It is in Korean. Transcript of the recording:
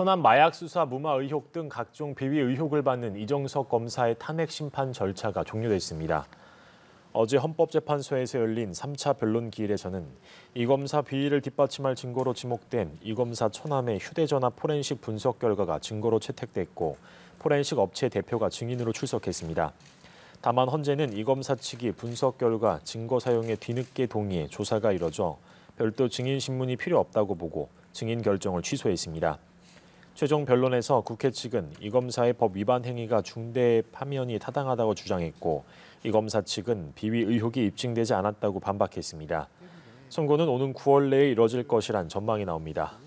선한 마약 수사 무마 의혹 등 각종 비위 의혹을 받는 이정석 검사의 탄핵 심판 절차가 종료됐습니다. 어제 헌법재판소에서 열린 3차 변론 기일에서는 이 검사 비위를 뒷받침할 증거로 지목된 이 검사 초남의 휴대전화 포렌식 분석 결과가 증거로 채택됐고 포렌식 업체 대표가 증인으로 출석했습니다. 다만 헌재는 이 검사 측이 분석 결과 증거 사용에 뒤늦게 동의해 조사가 이뤄져 별도 증인 신문이 필요 없다고 보고 증인 결정을 취소했습니다. 최종 변론에서 국회 측은 이 검사의 법 위반 행위가 중대 파면이 타당하다고 주장했고 이 검사 측은 비위 의혹이 입증되지 않았다고 반박했습니다. 선거는 오는 9월 내에 이뤄질 것이란 전망이 나옵니다.